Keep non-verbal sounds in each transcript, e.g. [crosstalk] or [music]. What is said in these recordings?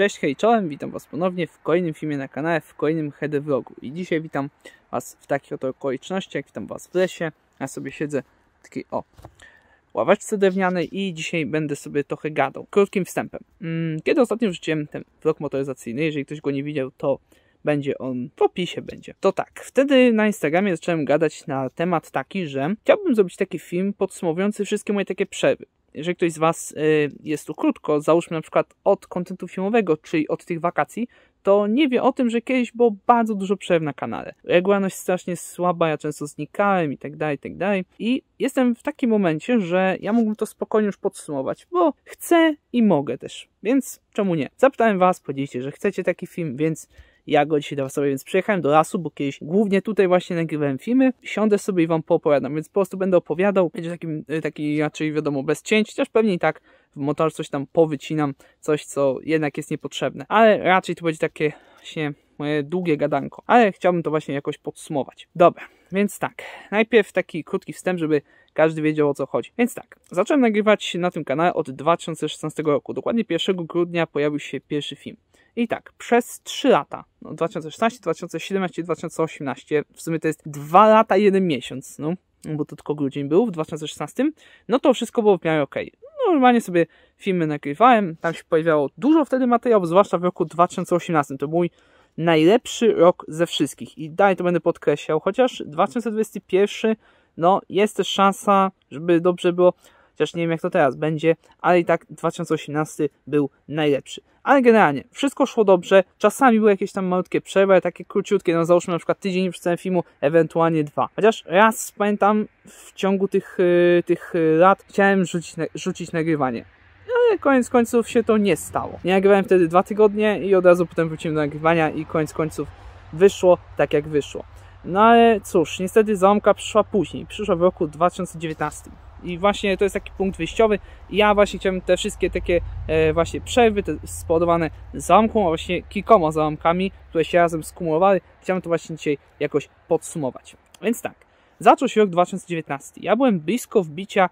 Cześć, hej, czołem, witam Was ponownie w kolejnym filmie na kanale, w kolejnym Hedy Vlogu. I dzisiaj witam Was w takich oto okolicznościach, witam Was w lesie. Ja sobie siedzę w takiej, o, ławeczce drewnianej i dzisiaj będę sobie trochę gadał. Krótkim wstępem. Mm, kiedy ostatnio wrzuciłem ten vlog motoryzacyjny, jeżeli ktoś go nie widział, to będzie on w opisie będzie. To tak, wtedy na Instagramie zacząłem gadać na temat taki, że chciałbym zrobić taki film podsumowujący wszystkie moje takie przerwy jeżeli ktoś z Was y, jest tu krótko, załóżmy na przykład od kontentu filmowego, czyli od tych wakacji, to nie wie o tym, że kiedyś było bardzo dużo przerw na kanale. Regularność strasznie słaba, ja często znikałem i tak dalej, i tak dalej. I jestem w takim momencie, że ja mógłbym to spokojnie już podsumować, bo chcę i mogę też, więc czemu nie? Zapytałem Was, powiedzieliście, że chcecie taki film, więc ja go dzisiaj dam sobie, więc przyjechałem do lasu, bo kiedyś głównie tutaj właśnie nagrywałem filmy. Siądę sobie i wam poopowiadam, więc po prostu będę opowiadał. Będzie takim, y, taki raczej wiadomo bez cięć, chociaż pewnie i tak w montażu coś tam powycinam, coś co jednak jest niepotrzebne. Ale raczej to będzie takie właśnie moje długie gadanko, ale chciałbym to właśnie jakoś podsumować. Dobra, więc tak, najpierw taki krótki wstęp, żeby każdy wiedział o co chodzi. Więc tak, zacząłem nagrywać na tym kanale od 2016 roku, dokładnie 1 grudnia pojawił się pierwszy film. I tak, przez 3 lata, no 2016, 2017, 2018, w sumie to jest 2 lata, 1 miesiąc, no, bo to tylko grudzień był w 2016, no to wszystko było w miarę ok. No, normalnie sobie filmy nagrywałem, tam się pojawiało dużo wtedy materiałów, zwłaszcza w roku 2018, to mój najlepszy rok ze wszystkich i dalej to będę podkreślał, chociaż 2021, no jest też szansa, żeby dobrze było, chociaż nie wiem jak to teraz będzie, ale i tak 2018 był najlepszy. Ale generalnie wszystko szło dobrze, czasami były jakieś tam malutkie przerwy, takie króciutkie, no załóżmy na przykład tydzień przed całym filmu, ewentualnie dwa. Chociaż raz pamiętam w ciągu tych, y, tych y, lat chciałem rzucić, rzucić nagrywanie ale koniec końców się to nie stało. Nie nagrywałem wtedy dwa tygodnie i od razu potem wróciłem do nagrywania i koniec końców wyszło tak jak wyszło. No ale cóż, niestety załamka przyszła później, przyszła w roku 2019. I właśnie to jest taki punkt wyjściowy. Ja właśnie chciałem te wszystkie takie e, właśnie przerwy te spowodowane zamką, a właśnie kilkoma zamkami, które się razem skumulowały, chciałem to właśnie dzisiaj jakoś podsumować. Więc tak, zaczął się rok 2019. Ja byłem blisko wbicia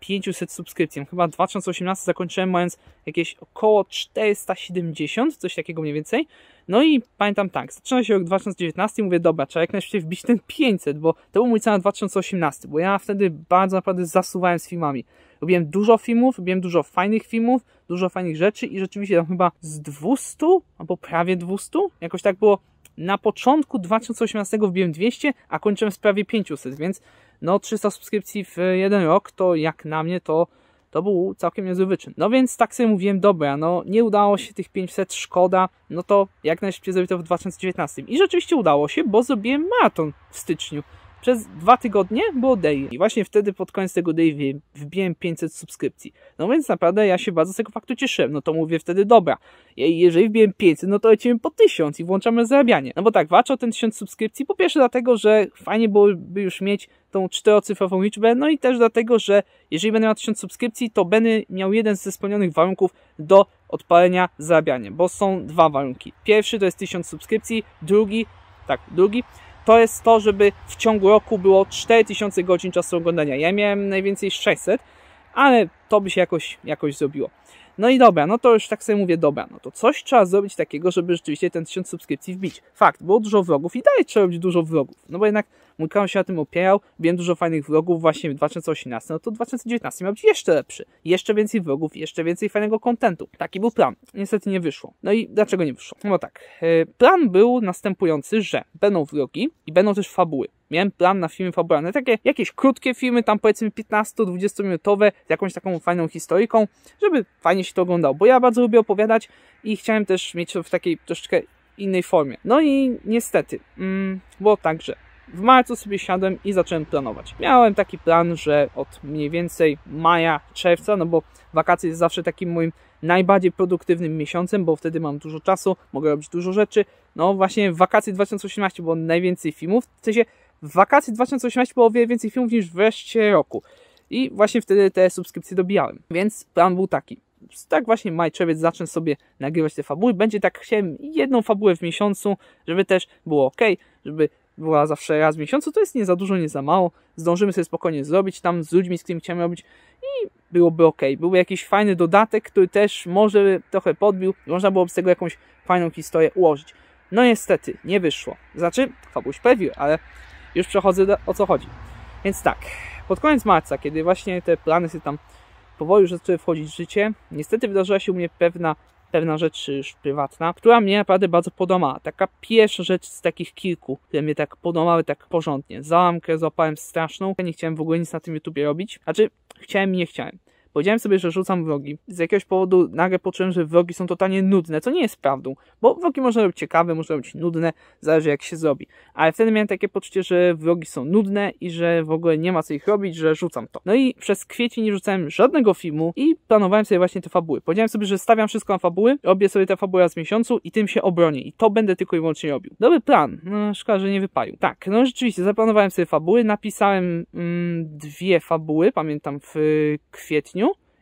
500 e, subskrypcji. Chyba 2018 zakończyłem mając jakieś około 470, coś takiego mniej więcej. No i pamiętam tak, zaczyna się rok 2019 i mówię, dobra, trzeba jak najszybciej wbić ten 500, bo to był mój cel na 2018, bo ja wtedy bardzo naprawdę zasuwałem z filmami. Robiłem dużo filmów, robiłem dużo fajnych filmów, dużo fajnych rzeczy i rzeczywiście tam chyba z 200 albo prawie 200, jakoś tak było na początku 2018 wbiłem 200, a kończyłem z prawie 500, więc no 300 subskrypcji w e, jeden rok, to jak na mnie to to był całkiem niezły wyczyn. No więc tak sobie mówiłem, dobra, no nie udało się tych 500, szkoda, no to jak najszybciej zrobię to w 2019. I rzeczywiście udało się, bo zrobiłem maraton w styczniu. Przez dwa tygodnie było day I właśnie wtedy pod koniec tego day wbiłem 500 subskrypcji. No więc naprawdę ja się bardzo z tego faktu cieszyłem. No to mówię wtedy, dobra, jeżeli wbiłem 500, no to lecimy po 1000 i włączamy zarabianie. No bo tak, walczę o ten 1000 subskrypcji, po pierwsze dlatego, że fajnie byłoby już mieć tą czterocyfrową liczbę, no i też dlatego, że jeżeli będę miał 1000 subskrypcji, to będę miał jeden ze spełnionych warunków do odpalenia zarabiania, bo są dwa warunki. Pierwszy to jest 1000 subskrypcji, drugi, tak, drugi to jest to, żeby w ciągu roku było 4000 godzin czasu oglądania. Ja miałem najwięcej 600, ale to by się jakoś, jakoś zrobiło. No i dobra, no to już tak sobie mówię, dobra, no to coś trzeba zrobić takiego, żeby rzeczywiście ten 1000 subskrypcji wbić. Fakt, było dużo wrogów i dalej trzeba robić dużo wrogów. No bo jednak mój kanał się na tym opierał, wiem dużo fajnych wrogów właśnie w 2018, no to 2019 miał być jeszcze lepszy. Jeszcze więcej wrogów, jeszcze więcej fajnego kontentu. Taki był plan. Niestety nie wyszło. No i dlaczego nie wyszło? No tak, y, plan był następujący, że będą wrogi i będą też fabuły miałem plan na filmy fabularne, takie jakieś krótkie filmy, tam powiedzmy 15-20 minutowe, z jakąś taką fajną historyką, żeby fajnie się to oglądało, bo ja bardzo lubię opowiadać i chciałem też mieć to w takiej troszeczkę innej formie. No i niestety, mm, było tak, w marcu sobie siadłem i zacząłem planować. Miałem taki plan, że od mniej więcej maja, czerwca, no bo wakacje jest zawsze takim moim najbardziej produktywnym miesiącem, bo wtedy mam dużo czasu, mogę robić dużo rzeczy. No właśnie w wakacje 2018 było najwięcej filmów, w sensie w wakacji 2018 było wiele więcej filmów niż w reszcie roku. I właśnie wtedy te subskrypcje dobijałem. Więc plan był taki. Tak właśnie maj, czerwiec zacznę sobie nagrywać te fabuły. Będzie tak, chciałem jedną fabułę w miesiącu, żeby też było ok, żeby była zawsze raz w miesiącu. To jest nie za dużo, nie za mało. Zdążymy sobie spokojnie zrobić tam z ludźmi, z którymi chciałem robić i byłoby ok. Byłby jakiś fajny dodatek, który też może trochę podbił i można byłoby z tego jakąś fajną historię ułożyć. No niestety, nie wyszło. Znaczy, fabuł się pojawił, ale już przechodzę do, o co chodzi. Więc tak, pod koniec marca, kiedy właśnie te plany się tam powoli już zaczęły wchodzić w życie, niestety wydarzyła się u mnie pewna, pewna rzecz już prywatna, która mnie naprawdę bardzo podobała. Taka pierwsza rzecz z takich kilku, które mnie tak podobały tak porządnie. Załamkę złapałem straszną, nie chciałem w ogóle nic na tym YouTubie robić. Znaczy, chciałem i nie chciałem. Powiedziałem sobie, że rzucam wrogi. Z jakiegoś powodu nagle poczułem, że wrogi są totalnie nudne, co nie jest prawdą, bo wrogi można robić ciekawe, można robić nudne, zależy jak się zrobi. Ale wtedy miałem takie poczucie, że wrogi są nudne i że w ogóle nie ma co ich robić, że rzucam to. No i przez kwiecień nie rzucałem żadnego filmu i planowałem sobie właśnie te fabuły. Powiedziałem sobie, że stawiam wszystko na fabuły, robię sobie te fabuły raz w miesiącu i tym się obronię i to będę tylko i wyłącznie robił. Dobry plan, no szkoda, że nie wypalił. Tak, no rzeczywiście, zaplanowałem sobie fabuły, napisałem mm, dwie fabuły, pamiętam w kwietniu,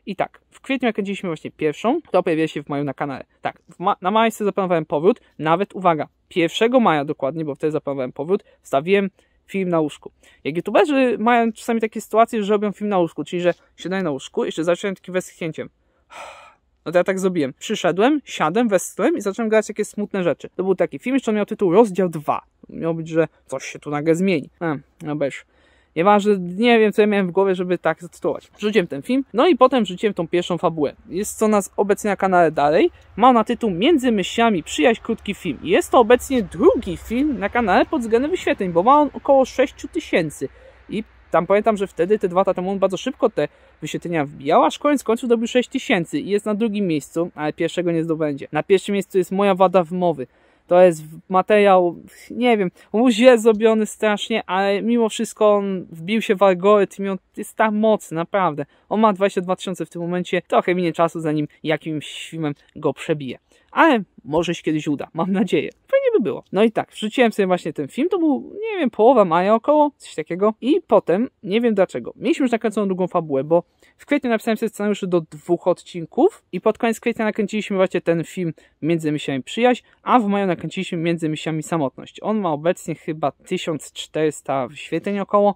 i tak, w kwietniu kręciliśmy właśnie pierwszą, to pojawiła się w maju na kanale. Tak, ma na majce zaplanowałem powrót, nawet uwaga, 1 maja dokładnie, bo wtedy zaplanowałem powrót, wstawiłem film na łóżku. Jak youtuberzy mają czasami takie sytuacje, że robią film na łóżku, czyli że siadają na łóżku, jeszcze zaczynają takim westchnięciem. [sighs] No to ja tak zrobiłem. Przyszedłem, siadłem, westchnąłem i zacząłem grać jakieś smutne rzeczy. To był taki film, jeszcze on miał tytuł Rozdział 2. Miał być, że coś się tu nagle zmieni. A, no bez. Niemalże nie wiem, co ja miałem w głowie, żeby tak zatytułować. Rzuciłem ten film, no i potem rzuciłem tą pierwszą fabułę. Jest co nas obecnie na kanale dalej. Ma na tytuł Między myślami przyjaźń krótki film. Jest to obecnie drugi film na kanale pod względem wyświetleń, bo ma on około 6000. I tam pamiętam, że wtedy te dwa lata temu on bardzo szybko te wyświetlenia wbijał, aż koniec końców dobił 6000 i jest na drugim miejscu, ale pierwszego nie zdobędzie. Na pierwszym miejscu jest moja wada w mowy. To jest materiał, nie wiem, on był źle zrobiony strasznie, ale mimo wszystko on wbił się w algorytm i on jest tak mocny, naprawdę. On ma 22 tysiące w tym momencie, trochę minie czasu zanim jakimś filmem go przebije. Ale może się kiedyś uda, mam nadzieję. Fajnie by było. No i tak, wrzuciłem sobie właśnie ten film, to był, nie wiem, połowa maja około, coś takiego. I potem, nie wiem dlaczego, mieliśmy już nakręconą drugą fabułę, bo w kwietniu napisałem sobie scenariusz do dwóch odcinków i pod koniec kwietnia nakręciliśmy właśnie ten film Między Myślami Przyjaźń, a w maju nakręciliśmy Między Myślami Samotność. On ma obecnie chyba 1400 wyświetleń około,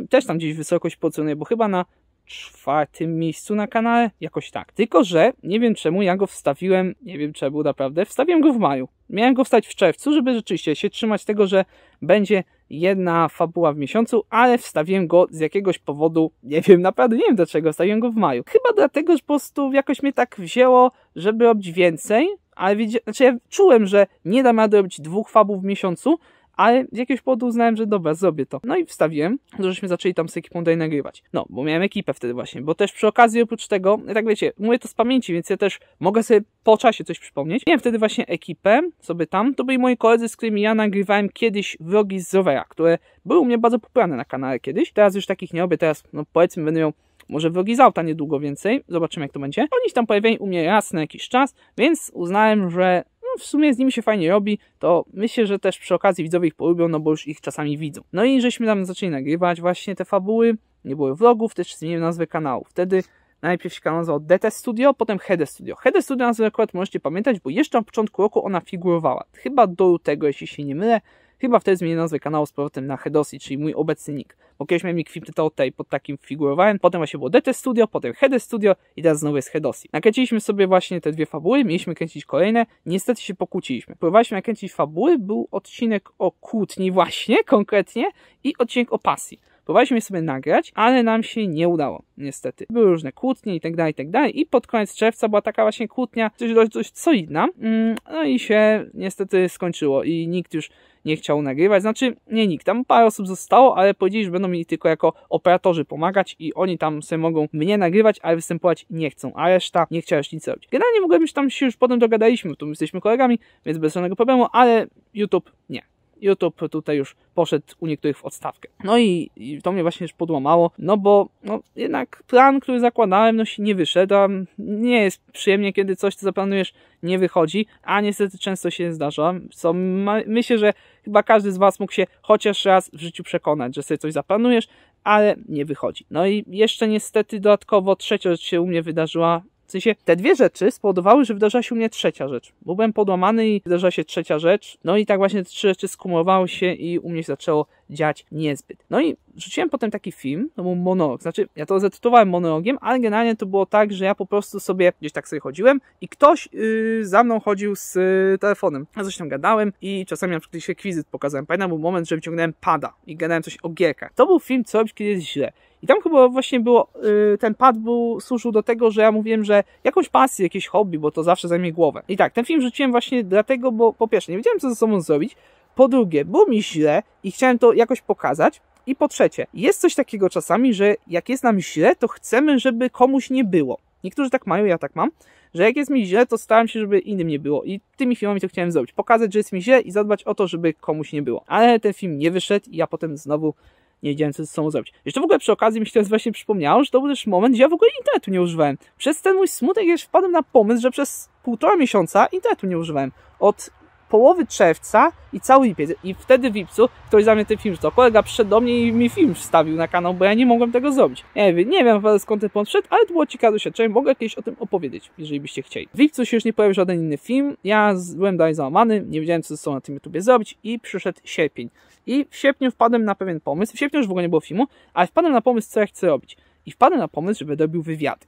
e, też tam gdzieś wysokość pocenuje, bo chyba na czwartym miejscu na kanale, jakoś tak. Tylko, że nie wiem czemu ja go wstawiłem, nie wiem czemu naprawdę, wstawiłem go w maju. Miałem go wstać w czerwcu, żeby rzeczywiście się trzymać tego, że będzie jedna fabuła w miesiącu, ale wstawiłem go z jakiegoś powodu, nie wiem, naprawdę nie wiem dlaczego, wstawiłem go w maju. Chyba dlatego, że po prostu jakoś mnie tak wzięło, żeby robić więcej, ale znaczy ja czułem, że nie dam rady robić dwóch fabów w miesiącu, ale z jakiegoś powodu uznałem, że dobra, zrobię to. No i wstawiłem, żeśmy zaczęli tam z ekipą dalej nagrywać. No, bo miałem ekipę wtedy właśnie, bo też przy okazji oprócz tego, tak wiecie, mówię to z pamięci, więc ja też mogę sobie po czasie coś przypomnieć. Miałem wtedy właśnie ekipę sobie tam, to byli moi koledzy, z którymi ja nagrywałem kiedyś vlogi z rowera, które były u mnie bardzo popularne na kanale kiedyś. Teraz już takich nie robię, teraz no powiedzmy będę miał może vlogi z auta niedługo więcej, zobaczymy jak to będzie. Oni się tam pojawiają u mnie raz na jakiś czas, więc uznałem, że w sumie z nimi się fajnie robi, to myślę, że też przy okazji widzowie ich polubią, no bo już ich czasami widzą. No i żeśmy tam zaczęli nagrywać właśnie te fabuły, nie było vlogów, też zmieniłem nazwę kanału. Wtedy najpierw się kanał nazywał DT Studio, potem Hede Studio. Hede Studio nazwę akurat możecie pamiętać, bo jeszcze na początku roku ona figurowała. Chyba do lutego, jeśli się nie mylę, Chyba wtedy zmienię nazwę kanału z powrotem na Hedosi, czyli mój obecny nick. Bo kiedyś miałem Equipty Tote pod takim figurowałem, potem właśnie było DT Studio, potem Hede Studio i teraz znowu jest Hedosi. Nakręciliśmy sobie właśnie te dwie fabuły, mieliśmy kręcić kolejne, niestety się pokłóciliśmy. Próbowaliśmy nakręcić fabuły, był odcinek o kłótni właśnie, [laughs] konkretnie i odcinek o pasji. Próbowaliśmy sobie nagrać, ale nam się nie udało, niestety. Były różne kłótnie i tak dalej, i tak dalej. I pod koniec czerwca była taka właśnie kłótnia, coś dość, dość solidna. Mm, no i się niestety skończyło i nikt już nie chciał nagrywać. Znaczy, nie nikt, tam parę osób zostało, ale powiedzieli, że będą mieli tylko jako operatorzy pomagać i oni tam sobie mogą mnie nagrywać, ale występować nie chcą, a reszta nie chciała już nic robić. Generalnie mogłem się tam się już potem dogadaliśmy, tu jesteśmy kolegami, więc bez żadnego problemu, ale YouTube nie. YouTube tutaj już poszedł u niektórych w odstawkę. No i, i to mnie właśnie już podłamało, no bo no, jednak plan, który zakładałem, no się nie wyszedł, a nie jest przyjemnie, kiedy coś, co zaplanujesz, nie wychodzi, a niestety często się zdarza, co ma, myślę, że chyba każdy z Was mógł się chociaż raz w życiu przekonać, że sobie coś zaplanujesz, ale nie wychodzi. No i jeszcze niestety dodatkowo trzecia rzecz się u mnie wydarzyła, w sensie te dwie rzeczy spowodowały, że wydarzyła się u mnie trzecia rzecz. Bo byłem podłamany i wydarzyła się trzecia rzecz. No i tak właśnie te trzy rzeczy skumulowały się i u mnie się zaczęło dziać niezbyt. No i rzuciłem potem taki film, to był monolog, znaczy ja to zatytułowałem monologiem, ale generalnie to było tak, że ja po prostu sobie gdzieś tak sobie chodziłem i ktoś yy, za mną chodził z yy, telefonem. Ja coś tam gadałem i czasami na przykład się kwizyt pokazałem. Pamiętam był moment, że wyciągnąłem pada i gadałem coś o gierkach. To był film, co robić, kiedy jest źle. I tam chyba właśnie było, yy, ten pad był, służył do tego, że ja mówiłem, że jakąś pasję, jakieś hobby, bo to zawsze zajmie głowę. I tak, ten film rzuciłem właśnie dlatego, bo po pierwsze, nie wiedziałem, co ze sobą zrobić, po drugie, było mi źle i chciałem to jakoś pokazać. I po trzecie, jest coś takiego czasami, że jak jest nam źle, to chcemy, żeby komuś nie było. Niektórzy tak mają, ja tak mam, że jak jest mi źle, to staram się, żeby innym nie było. I tymi filmami to chciałem zrobić. Pokazać, że jest mi źle i zadbać o to, żeby komuś nie było. Ale ten film nie wyszedł i ja potem znowu nie wiedziałem, co ze sobą zrobić. Jeszcze w ogóle przy okazji mi się teraz właśnie przypomniało, że to był też moment, gdzie ja w ogóle internetu nie używałem. Przez ten mój smutek jeszcze wpadłem na pomysł, że przez półtora miesiąca internetu nie używałem. Od połowy czerwca i cały lipiec. I wtedy w lipcu ktoś za mnie ten film wrzucał. Kolega przyszedł do mnie i mi film wstawił na kanał, bo ja nie mogłem tego zrobić. Nie wiem, nie wiem skąd ten pomysł szedł, ale to było ciekawe doświadczenie. Mogę kiedyś o tym opowiedzieć, jeżeli byście chcieli. W lipcu się już nie pojawił żaden inny film. Ja byłem dalej załamany, nie wiedziałem co ze sobą na tym YouTubie zrobić i przyszedł sierpień. I w sierpniu wpadłem na pewien pomysł. W sierpniu już w ogóle nie było filmu, ale wpadłem na pomysł, co ja chcę robić. I wpadłem na pomysł, żeby robił wywiady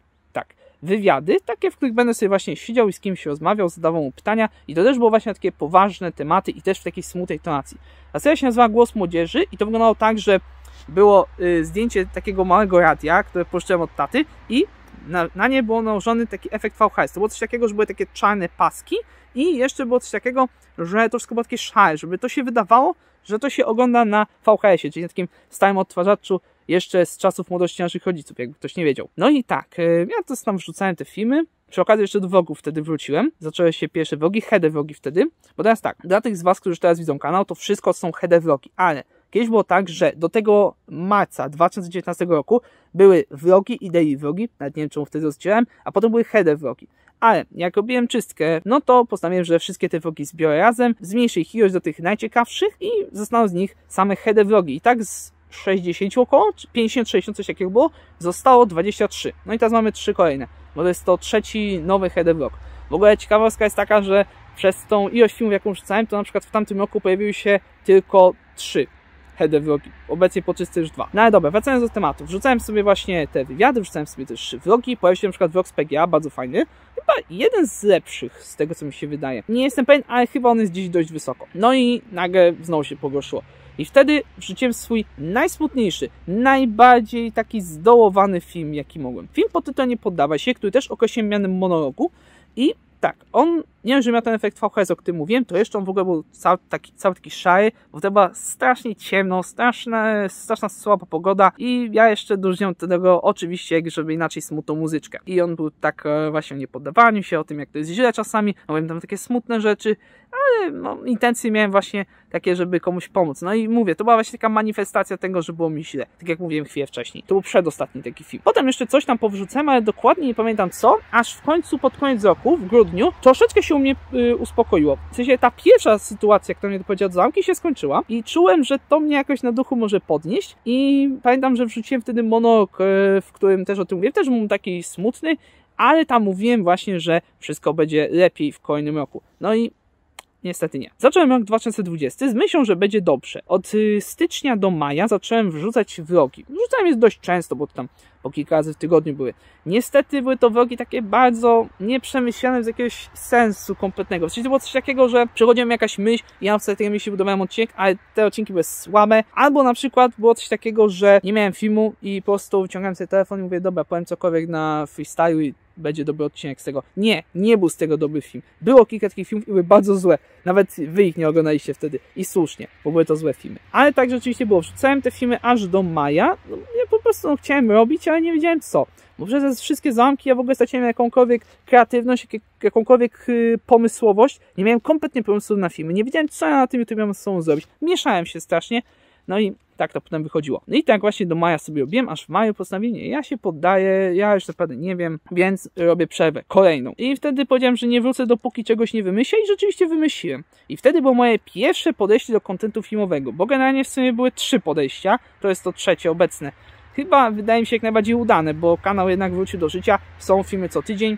wywiady, takie, w których będę sobie właśnie siedział i z kimś rozmawiał, zadawał mu pytania i to też było właśnie takie poważne tematy i też w takiej smutnej tonacji. A ja się nazywa Głos Młodzieży i to wyglądało tak, że było y, zdjęcie takiego małego radia, które pożyczyłem od taty i na, na, nie było nałożony taki efekt VHS. To było coś takiego, że były takie czarne paski i jeszcze było coś takiego, że to wszystko było takie szare, żeby to się wydawało, że to się ogląda na VHS-ie, czyli na takim stałym odtwarzaczu jeszcze z czasów młodości naszych rodziców, jakby ktoś nie wiedział. No i tak, y, ja to tam wrzucałem te filmy, przy okazji jeszcze do vlogów wtedy wróciłem. Zaczęły się pierwsze vlogi, hede vlogi wtedy. Bo teraz tak, dla tych z Was, którzy teraz widzą kanał, to wszystko są hede vlogi, ale kiedyś było tak, że do tego marca 2019 roku były vlogi i daily vlogi, nawet nie wiem czemu wtedy rozdzielałem, a potem były header vlogi. Ale jak robiłem czystkę, no to postanowiłem, że wszystkie te vlogi zbiorę razem, zmniejszę ich ilość do tych najciekawszych i zostaną z nich same header vlogi. I tak z 60 około, 50-60 coś takiego było, zostało 23. No i teraz mamy 3 kolejne, bo to jest to trzeci nowy rock. W ogóle ciekawostka jest taka, że przez tą ilość filmów jaką rzucałem, to na przykład w tamtym roku pojawiły się tylko 3 of vlogi. Obecnie po dwa. No ale dobra, wracając do tematu. Wrzucałem sobie właśnie te wywiady, wrzucałem sobie też vlogi, pojawił się na przykład vlog z PGA, bardzo fajny. Chyba jeden z lepszych, z tego co mi się wydaje. Nie jestem pewien, ale chyba on jest dziś dość wysoko. No i nagle znowu się pogorszyło. I wtedy wrzuciłem swój najsmutniejszy, najbardziej taki zdołowany film, jaki mogłem. Film pod tytułem Nie poddawaj się, który też określiłem mianem monologu i tak, on nie wiem, że miał ten efekt VHS, o którym mówiłem, to jeszcze on w ogóle był cały taki, cały taki szary, bo to była strasznie ciemno, straszne, straszna słaba pogoda i ja jeszcze dorzuciłem tego oczywiście, żeby inaczej smutną muzyczkę. I on był tak e, właśnie o niepoddawaniu się, o tym, jak to jest źle czasami, mówiłem no, tam takie smutne rzeczy, ale no, intencje miałem właśnie takie, żeby komuś pomóc. No i mówię, to była właśnie taka manifestacja tego, że było mi źle. Tak jak mówiłem chwilę wcześniej. To był przedostatni taki film. Potem jeszcze coś tam powrzucałem, ale dokładnie nie pamiętam co, aż w końcu pod koniec roku, w grudniu, troszeczkę się mnie y, uspokoiło. W sensie ta pierwsza sytuacja, która mnie doprowadziła do zamki, się skończyła i czułem, że to mnie jakoś na duchu może podnieść i pamiętam, że wrzuciłem wtedy monok, y, w którym też o tym mówię, też był taki smutny, ale tam mówiłem właśnie, że wszystko będzie lepiej w kolejnym roku. No i niestety nie. Zacząłem rok 2020 z myślą, że będzie dobrze. Od y, stycznia do maja zacząłem wrzucać vlogi. Wrzucałem je dość często, bo tam po kilka razy w tygodniu były. Niestety były to vlogi takie bardzo nieprzemyślane z jakiegoś sensu kompletnego. W sensie to było coś takiego, że przychodziłem jakaś myśl, i ja w tej myśli budowałem odcinek, ale te odcinki były słabe. Albo na przykład było coś takiego, że nie miałem filmu i po prostu wyciągałem sobie telefon i mówię, dobra, powiem cokolwiek na freestyle i będzie dobry odcinek z tego. Nie, nie był z tego dobry film. Było kilka takich filmów i były bardzo złe. Nawet wy ich nie oglądaliście wtedy i słusznie, bo były to złe filmy. Ale tak rzeczywiście było. Wrzucałem te filmy aż do maja. No, ja po prostu no, chciałem robić, ale nie wiedziałem co. Bo przez wszystkie zamki ja w ogóle straciłem jakąkolwiek kreatywność, jakąkolwiek yy, pomysłowość. Nie miałem kompletnie pomysłu na filmy. Nie wiedziałem, co ja na tym YouTube mam z sobą zrobić. Mieszałem się strasznie. No i tak to potem wychodziło. No i tak właśnie do maja sobie robiłem, aż w maju postanowienie, ja się poddaję, ja już naprawdę nie wiem, więc robię przerwę kolejną. I wtedy powiedziałem, że nie wrócę, dopóki czegoś nie wymyślę i rzeczywiście wymyśliłem. I wtedy było moje pierwsze podejście do kontentu filmowego, bo generalnie w sumie były trzy podejścia, to jest to trzecie obecne. Chyba wydaje mi się jak najbardziej udane, bo kanał jednak wrócił do życia, są filmy co tydzień,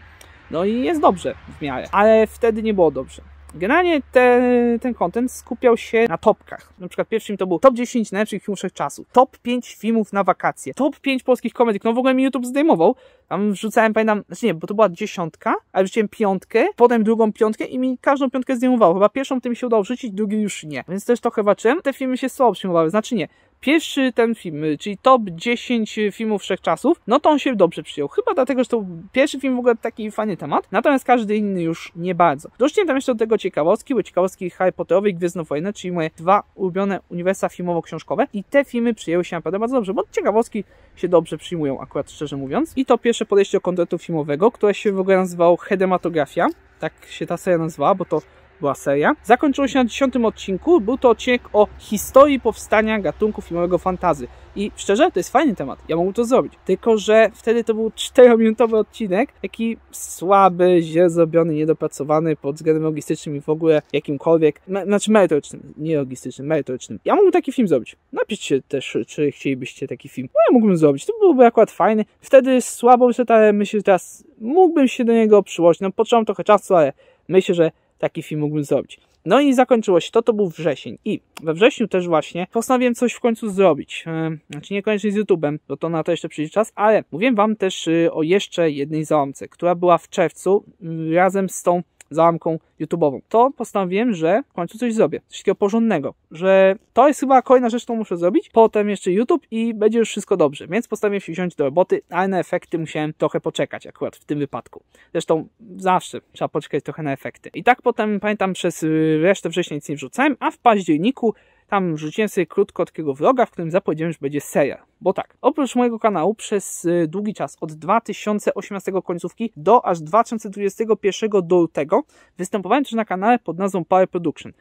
no i jest dobrze w miarę, ale wtedy nie było dobrze. Generalnie te, ten content skupiał się na topkach. Na przykład pierwszym to był top 10 najlepszych filmów czasu, top 5 filmów na wakacje, top 5 polskich komedii, no w ogóle mi YouTube zdejmował. Tam wrzucałem, pamiętam, znaczy nie, bo to była dziesiątka, ale wrzuciłem piątkę, potem drugą piątkę i mi każdą piątkę zdejmował. Chyba pierwszą tym się udało wrzucić, drugi już nie. Więc też to chyba czym te filmy się słabo przyjmowały, znaczy nie pierwszy ten film, y, czyli top 10 y, filmów wszechczasów, no to on się dobrze przyjął. Chyba dlatego, że to pierwszy film w ogóle taki fajny temat, natomiast każdy inny już nie bardzo. Doszliśmy tam jeszcze do tego ciekawostki, bo ciekawostki Harry i Gwiezdno Wojenne, czyli moje dwa ulubione uniwersa filmowo-książkowe i te filmy przyjęły się naprawdę bardzo dobrze, bo ciekawostki się dobrze przyjmują akurat szczerze mówiąc. I to pierwsze podejście do kontentu filmowego, które się w ogóle nazywało Hedematografia, tak się ta seria nazywała, bo to była seria. Zakończyło się na dziesiątym odcinku. Był to odcinek o historii powstania gatunków i małego fantazy. I szczerze, to jest fajny temat. Ja mógłbym to zrobić. Tylko, że wtedy to był 4-minutowy odcinek, taki słaby, źle zrobiony, niedopracowany pod względem logistycznym i w ogóle jakimkolwiek, me, znaczy merytorycznym, nie logistycznym, merytorycznym. Ja mógłbym taki film zrobić. Napiszcie też, czy chcielibyście taki film. No, ja mógłbym zrobić. To byłby akurat fajny. Wtedy słabo wyszedł, ale myślę, że teraz mógłbym się do niego przyłożyć. No, potrzebam trochę czasu, ale myślę, że taki film mógłbym zrobić. No i zakończyło się to, to był wrzesień. I we wrześniu też właśnie postanowiłem coś w końcu zrobić. E, znaczy niekoniecznie z YouTube'em, bo to na to jeszcze przyjdzie czas, ale mówiłem Wam też y, o jeszcze jednej załomce, która była w czerwcu y, razem z tą zamką YouTube'ową, to postanowiłem, że w końcu coś zrobię. wszystkiego porządnego, że to jest chyba kolejna rzecz, którą muszę zrobić, potem jeszcze YouTube i będzie już wszystko dobrze. Więc postanowiłem się wziąć do roboty, ale na efekty musiałem trochę poczekać akurat w tym wypadku. Zresztą zawsze trzeba poczekać trochę na efekty. I tak potem, pamiętam, przez y, resztę września nic nie wrzucałem, a w październiku tam rzuciłem sobie krótko od takiego vloga, w którym zapowiedziałem, że będzie serial. Bo tak, oprócz mojego kanału przez y, długi czas, od 2018 końcówki do aż 2021 do lutego, występowałem też na kanale pod nazwą Power Production.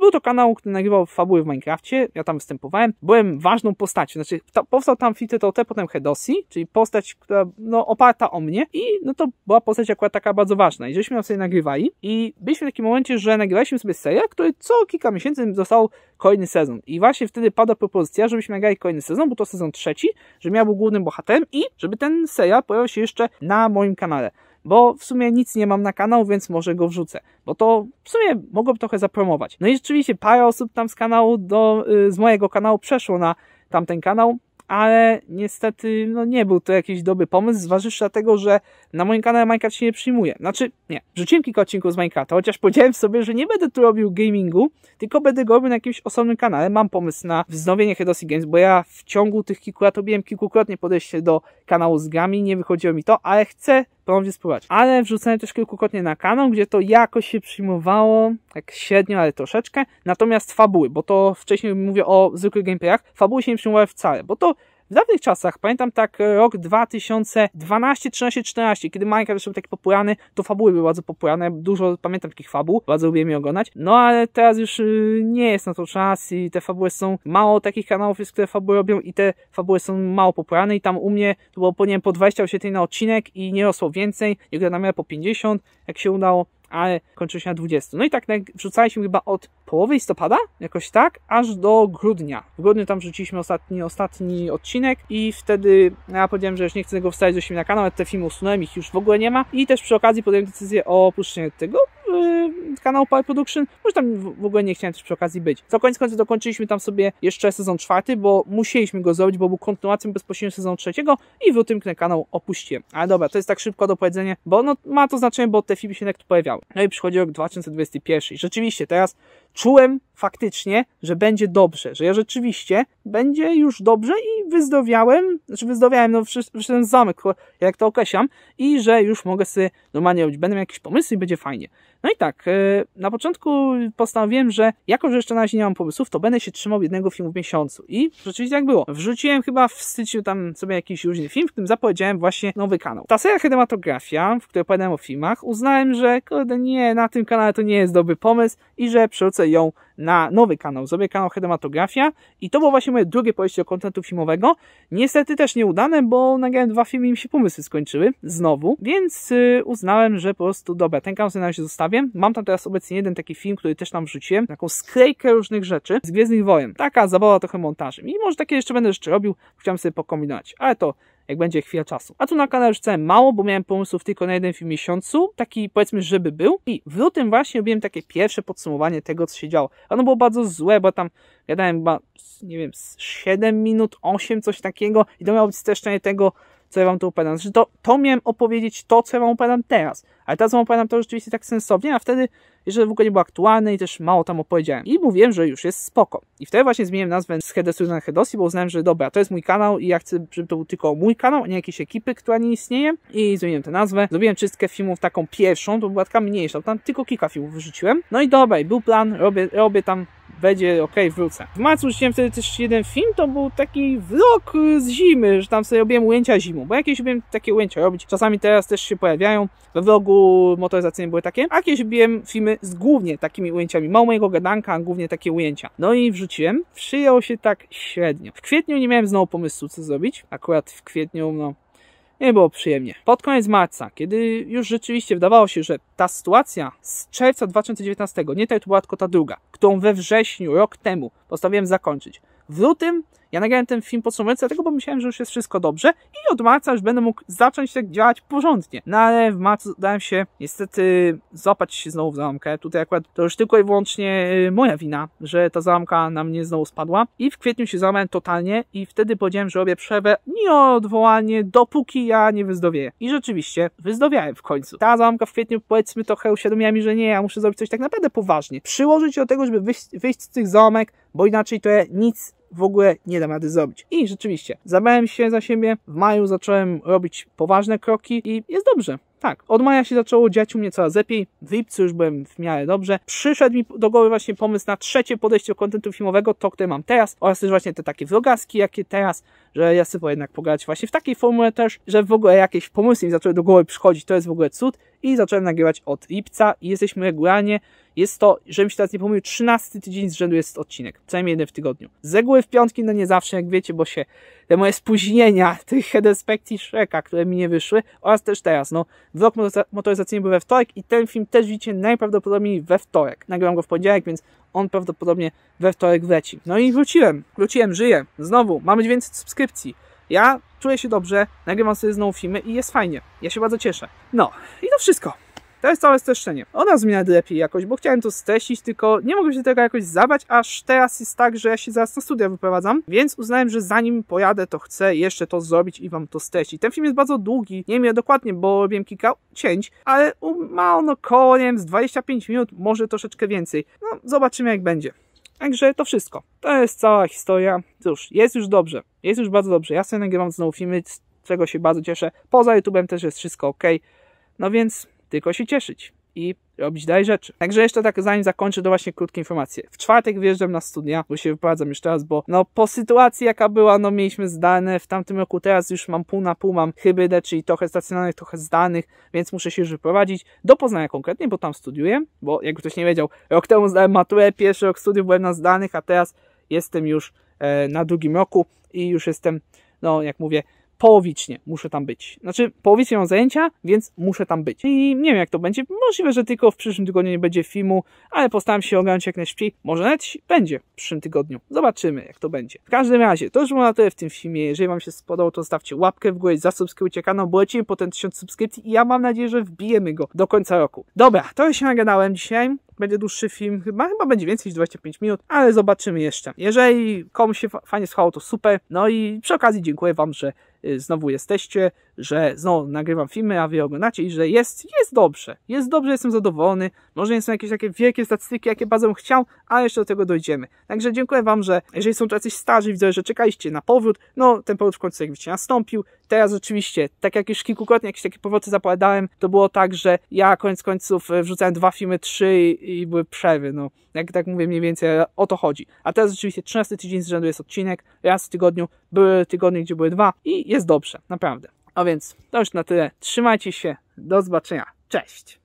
Był to kanał, który nagrywał fabuły w Minecrafcie, ja tam występowałem. Byłem ważną postacią, znaczy powstał tam Fitetote, potem Hedosi, czyli postać, która no, oparta o mnie i no to była postać akurat taka bardzo ważna. I żeśmy ją sobie nagrywali i byliśmy w takim momencie, że nagrywaliśmy sobie serial, który co kilka miesięcy został kolejny sezon. I właśnie wtedy pada propozycja, żebyśmy nagrali kolejny sezon, bo to sezon trzeci, że miał był głównym bohaterem i żeby ten serial pojawił się jeszcze na moim kanale bo w sumie nic nie mam na kanał, więc może go wrzucę, bo to w sumie mogłoby trochę zapromować. No i rzeczywiście parę osób tam z kanału, do, y, z mojego kanału przeszło na tamten kanał, ale niestety no nie był to jakiś dobry pomysł, zważywszy na tego, że na moim kanale Minecraft się nie przyjmuje. Znaczy, nie, wrzuciłem kilka odcinków z Minecrafta, chociaż powiedziałem sobie, że nie będę tu robił gamingu, tylko będę go robił na jakimś osobnym kanale. Mam pomysł na wznowienie Hedosy Games, bo ja w ciągu tych kilku lat robiłem kilkukrotnie podejście do kanału z grami, nie wychodziło mi to, ale chcę ponownie spływać. Ale wrzucałem też kilkukrotnie na kanał, gdzie to jakoś się przyjmowało, tak średnio, ale troszeczkę. Natomiast fabuły, bo to wcześniej mówię o zwykłych gameplayach, fabuły się nie przyjmowały wcale, bo to w dawnych czasach, pamiętam tak e, rok 2012, 13, 14, kiedy Minecraft był taki popularny, to fabuły były bardzo popularne, dużo pamiętam takich fabuł, bardzo lubiłem je oglądać, no ale teraz już e, nie jest na to czas i te fabuły są, mało takich kanałów jest, które fabuły robią i te fabuły są mało popularne i tam u mnie to było po, nie wiem, po 20 oświetleń na odcinek i nie rosło więcej, niektóre na miarę po 50, jak się udało, ale kończyło się na 20. No i tak wrzucaliśmy chyba od połowy listopada, jakoś tak, aż do grudnia. W grudniu tam wrzuciliśmy ostatni, ostatni odcinek i wtedy no ja powiedziałem, że już nie chcę go wstawić do siebie na kanał, ale te filmy usunąłem, ich już w ogóle nie ma i też przy okazji podjąłem decyzję o opuszczeniu tego yy, kanału Power Production, bo tam w ogóle nie chciałem też przy okazji być. Co koniec końców dokończyliśmy tam sobie jeszcze sezon czwarty, bo musieliśmy go zrobić, bo był kontynuacją bezpośrednio sezonu trzeciego i w lutym ten kanał opuściłem. Ale dobra, to jest tak szybko do powiedzenia, bo no, ma to znaczenie, bo te filmy się tak tu pojawiały. No i przychodzi rok 2021 i rzeczywiście teraz czułem faktycznie, że będzie dobrze, że ja rzeczywiście będzie już dobrze i wyzdrowiałem, znaczy wyzdrowiałem no, ten zamek, jak to określam, i że już mogę sobie normalnie robić, miał jakieś pomysły i będzie fajnie. No i tak, e, na początku postanowiłem, że jako, że jeszcze na razie nie mam pomysłów, to będę się trzymał jednego filmu w miesiącu. I rzeczywiście tak było. Wrzuciłem chyba w styczniu tam sobie jakiś różny film, w którym zapowiedziałem właśnie nowy kanał. Ta seria Hedematografia, w której opowiadałem o filmach, uznałem, że kurde, nie, na tym kanale to nie jest dobry pomysł i że przerzucę ją na nowy kanał, zrobię kanał Hedematografia i to było właśnie moje drugie podejście do kontentu filmowego. Niestety też nieudane, bo nagrałem dwa filmy i mi się pomysły skończyły, znowu, więc y, uznałem, że po prostu dobra, ten kanał sobie na razie zostawię. Mam tam teraz obecnie jeden taki film, który też tam wrzuciłem, taką sklejkę różnych rzeczy z Gwiezdnych Wojen. Taka zabawa trochę montażem i może takie jeszcze będę jeszcze robił, chciałem sobie pokombinować, ale to jak będzie chwila czasu. A tu na kanale rzucałem mało, bo miałem pomysłów tylko na jeden film miesiącu, taki powiedzmy, żeby był. I w lutym właśnie robiłem takie pierwsze podsumowanie tego, co się działo. Ono było bardzo złe, bo tam gadałem chyba, nie wiem, 7 minut, 8, coś takiego i to miało być streszczenie tego, co ja wam tu opowiadam. Znaczy to, to miałem opowiedzieć to, co ja wam opowiadam teraz. Ale teraz wam opowiadam to rzeczywiście tak sensownie, a wtedy jeszcze w ogóle nie było aktualne i też mało tam opowiedziałem. I mówiłem, że już jest spoko. I wtedy właśnie zmieniłem nazwę z Hedesu na Hedosi, bo uznałem, że dobra, to jest mój kanał i ja chcę, żeby to był tylko mój kanał, a nie jakieś ekipy, która nie istnieje. I zmieniłem tę nazwę. Zrobiłem czystkę filmów taką pierwszą, to była taka mniejsza, tam tylko kilka filmów wyrzuciłem. No i dobra, i był plan, robię, robię tam będzie ok, wrócę. W marcu rzuciłem wtedy też jeden film, to był taki vlog z zimy, że tam sobie robiłem ujęcia zimą, bo jakieś lubiłem takie ujęcia robić. Czasami teraz też się pojawiają, we vlogu motoryzacyjnym były takie, a jakieś robiłem filmy z głównie takimi ujęciami. Mało mojego gadanka, głównie takie ujęcia. No i wrzuciłem, przyjął się tak średnio. W kwietniu nie miałem znowu pomysłu, co zrobić. Akurat w kwietniu, no, nie było przyjemnie. Pod koniec marca, kiedy już rzeczywiście wydawało się, że ta sytuacja z czerwca 2019, nie ta, to była tylko ta druga, którą we wrześniu, rok temu postanowiłem zakończyć, w lutym ja nagrałem ten film podsumowujący, dlatego bo myślałem, że już jest wszystko dobrze i od marca już będę mógł zacząć tak działać porządnie. No ale w marcu dałem się niestety złapać się znowu w załamkę. Tutaj akurat to już tylko i wyłącznie y, moja wina, że ta załamka na mnie znowu spadła i w kwietniu się załamałem totalnie i wtedy powiedziałem, że robię przerwę nieodwołalnie, dopóki ja nie wyzdrowieję. I rzeczywiście wyzdrowiałem w końcu. Ta załamka w kwietniu powiedzmy trochę uświadomiła mi, że nie, ja muszę zrobić coś tak naprawdę poważnie. Przyłożyć się do tego, żeby wyjść, wyjść z tych załamek bo inaczej to ja nic w ogóle nie dam rady zrobić. I rzeczywiście, zabrałem się za siebie, w maju zacząłem robić poważne kroki i jest dobrze. Tak, od maja się zaczęło dziać u mnie coraz lepiej, w lipcu już byłem w miarę dobrze. Przyszedł mi do głowy właśnie pomysł na trzecie podejście do kontentu filmowego, to które mam teraz, oraz też właśnie te takie vlogaski, jakie teraz, że ja sobie jednak pogadać właśnie w takiej formule też, że w ogóle jakieś pomysły mi zaczęły do głowy przychodzić, to jest w ogóle cud i zacząłem nagrywać od lipca i jesteśmy regularnie. Jest to, żebym się teraz nie pomylił, 13 tydzień z rzędu jest odcinek, co najmniej jeden w tygodniu. Z reguły w piątki, no nie zawsze, jak wiecie, bo się te moje spóźnienia [laughs] tych retrospekcji Shreka, które mi nie wyszły oraz też teraz, no vlog motoryzacyjny był we wtorek i ten film też widzicie najprawdopodobniej we wtorek. Nagrywam go w poniedziałek, więc on prawdopodobnie we wtorek wleci. No i wróciłem, wróciłem, żyję, znowu, mamy więcej subskrypcji. Ja czuję się dobrze, nagrywam sobie znowu filmy i jest fajnie. Ja się bardzo cieszę. No i to wszystko. To jest całe streszczenie. Ona zmienia lepiej jakoś, bo chciałem to streścić, tylko nie mogłem się tego jakoś zabrać, aż teraz jest tak, że ja się zaraz na studia wyprowadzam, więc uznałem, że zanim pojadę, to chcę jeszcze to zrobić i wam to streścić. Ten film jest bardzo długi, nie wiem dokładnie, bo robiłem kilka cięć, ale ma ono koło, z 25 minut, może troszeczkę więcej. No, zobaczymy jak będzie. Także to wszystko. To jest cała historia. Cóż, jest już dobrze. Jest już bardzo dobrze. Ja sobie nagrywam znowu filmy, z czego się bardzo cieszę. Poza YouTube'em też jest wszystko ok. No więc tylko się cieszyć i robić dalej rzeczy. Także jeszcze tak zanim zakończę, to właśnie krótkie informacje. W czwartek wjeżdżam na studia, bo się wyprowadzam jeszcze raz, bo no po sytuacji jaka była, no mieliśmy zdane w tamtym roku, teraz już mam pół na pół, mam hybrydę, czyli trochę stacjonarnych, trochę zdanych, więc muszę się już wyprowadzić do Poznania konkretnie, bo tam studiuję, bo jakby ktoś nie wiedział, rok temu zdałem maturę, pierwszy rok studiów byłem na zdanych, a teraz jestem już e, na drugim roku i już jestem, no jak mówię, połowicznie muszę tam być. Znaczy, połowicznie mam zajęcia, więc muszę tam być. I nie wiem, jak to będzie. Możliwe, że tylko w przyszłym tygodniu nie będzie filmu, ale postaram się ogarnąć jak najszybciej. Może nawet będzie w przyszłym tygodniu. Zobaczymy, jak to będzie. W każdym razie, to już było na tyle w tym filmie. Jeżeli Wam się spodobał, to zostawcie łapkę w górę, zasubskrybujcie kanał, bo lecimy po ten 1000 subskrypcji i ja mam nadzieję, że wbijemy go do końca roku. Dobra, to już się nagadałem dzisiaj będzie dłuższy film, chyba, chyba będzie więcej niż 25 minut, ale zobaczymy jeszcze. Jeżeli komuś się fajnie schało, to super. No i przy okazji dziękuję Wam, że y, znowu jesteście, że znowu nagrywam filmy, a Wy oglądacie i że jest, jest dobrze. Jest dobrze, jestem zadowolony. Może nie są jakieś takie wielkie statystyki, jakie bardzo bym chciał, ale jeszcze do tego dojdziemy. Także dziękuję Wam, że jeżeli są tu jacyś starzy, widzę, że czekaliście na powrót, no ten powrót w końcu jak widzicie nastąpił, Teraz oczywiście, tak jak już kilkukrotnie jakieś takie powroty zapowiadałem, to było tak, że ja koniec końców e, wrzucałem dwa filmy, trzy i, i były przerwy, no. Jak tak mówię, mniej więcej e, o to chodzi. A teraz rzeczywiście 13 tydzień z rzędu jest odcinek, raz w tygodniu, były tygodnie, gdzie były dwa i jest dobrze, naprawdę. A więc to już na tyle. Trzymajcie się, do zobaczenia. Cześć!